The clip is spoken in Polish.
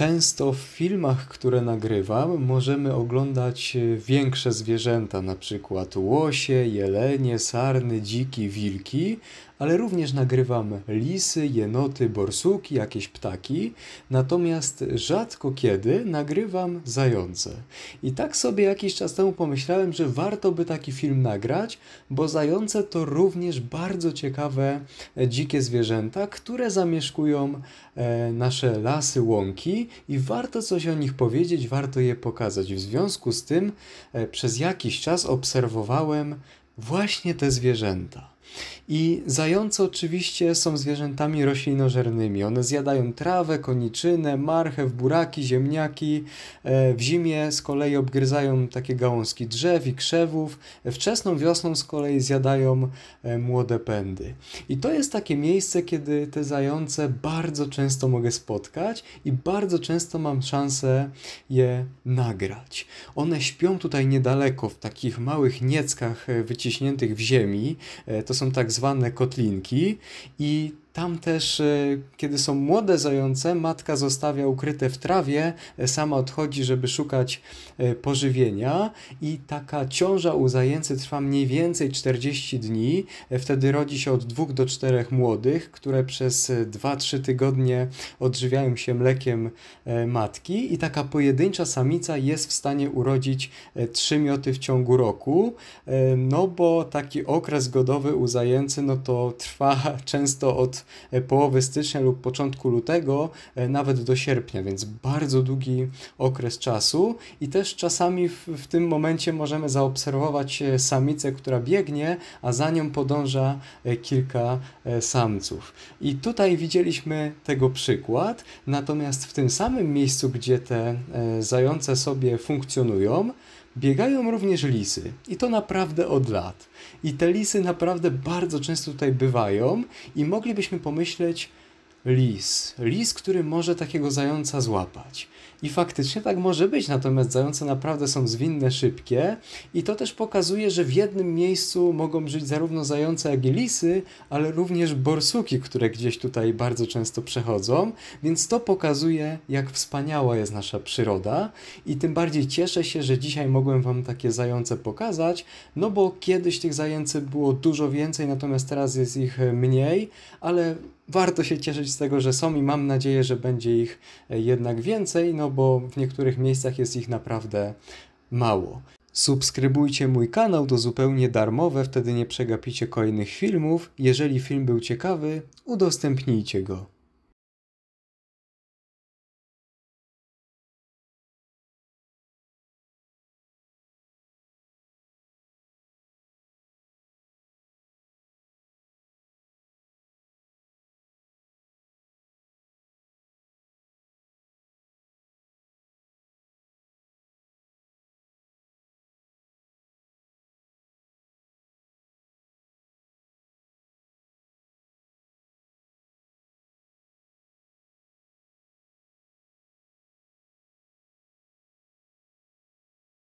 Często w filmach, które nagrywam, możemy oglądać e, większe zwierzęta, na przykład łosie, jelenie, sarny, dziki, wilki, ale również nagrywam lisy, jenoty, borsuki, jakieś ptaki, natomiast rzadko kiedy nagrywam zające. I tak sobie jakiś czas temu pomyślałem, że warto by taki film nagrać, bo zające to również bardzo ciekawe e, dzikie zwierzęta, które zamieszkują e, nasze lasy, łąki i warto coś o nich powiedzieć, warto je pokazać. W związku z tym e, przez jakiś czas obserwowałem właśnie te zwierzęta. I zające oczywiście są zwierzętami roślinożernymi. One zjadają trawę, koniczynę, marchew, buraki, ziemniaki. E, w zimie z kolei obgryzają takie gałązki drzew i krzewów. E, wczesną wiosną z kolei zjadają e, młode pędy. I to jest takie miejsce, kiedy te zające bardzo często mogę spotkać i bardzo często mam szansę je nagrać. One śpią tutaj niedaleko, w takich małych nieckach wyciśniętych w ziemi. To są tak zwane kotlinki i tam też, e, kiedy są młode zające, matka zostawia ukryte w trawie, e, sama odchodzi, żeby szukać e, pożywienia, i taka ciąża u zajęcy trwa mniej więcej 40 dni. Wtedy rodzi się od 2 do 4 młodych, które przez 2-3 tygodnie odżywiają się mlekiem matki, i taka pojedyncza samica jest w stanie urodzić 3 mioty w ciągu roku. No bo taki okres godowy u zajęcy, no to trwa często od E, połowy stycznia lub początku lutego, e, nawet do sierpnia, więc bardzo długi okres czasu. I też czasami w, w tym momencie możemy zaobserwować e, samicę, która biegnie, a za nią podąża kilka samców. I tutaj widzieliśmy tego przykład, natomiast w tym samym miejscu, gdzie te zające sobie funkcjonują, Biegają również lisy i to naprawdę od lat. I te lisy naprawdę bardzo często tutaj bywają i moglibyśmy pomyśleć, lis. Lis, który może takiego zająca złapać. I faktycznie tak może być, natomiast zające naprawdę są zwinne, szybkie i to też pokazuje, że w jednym miejscu mogą żyć zarówno zające, jak i lisy, ale również borsuki, które gdzieś tutaj bardzo często przechodzą, więc to pokazuje, jak wspaniała jest nasza przyroda i tym bardziej cieszę się, że dzisiaj mogłem Wam takie zające pokazać, no bo kiedyś tych zajęcy było dużo więcej, natomiast teraz jest ich e, mniej, ale warto się cieszyć z tego, że są i mam nadzieję, że będzie ich e, jednak więcej, no bo w niektórych miejscach jest ich naprawdę mało. Subskrybujcie mój kanał, to zupełnie darmowe, wtedy nie przegapicie kolejnych filmów. Jeżeli film był ciekawy, udostępnijcie go.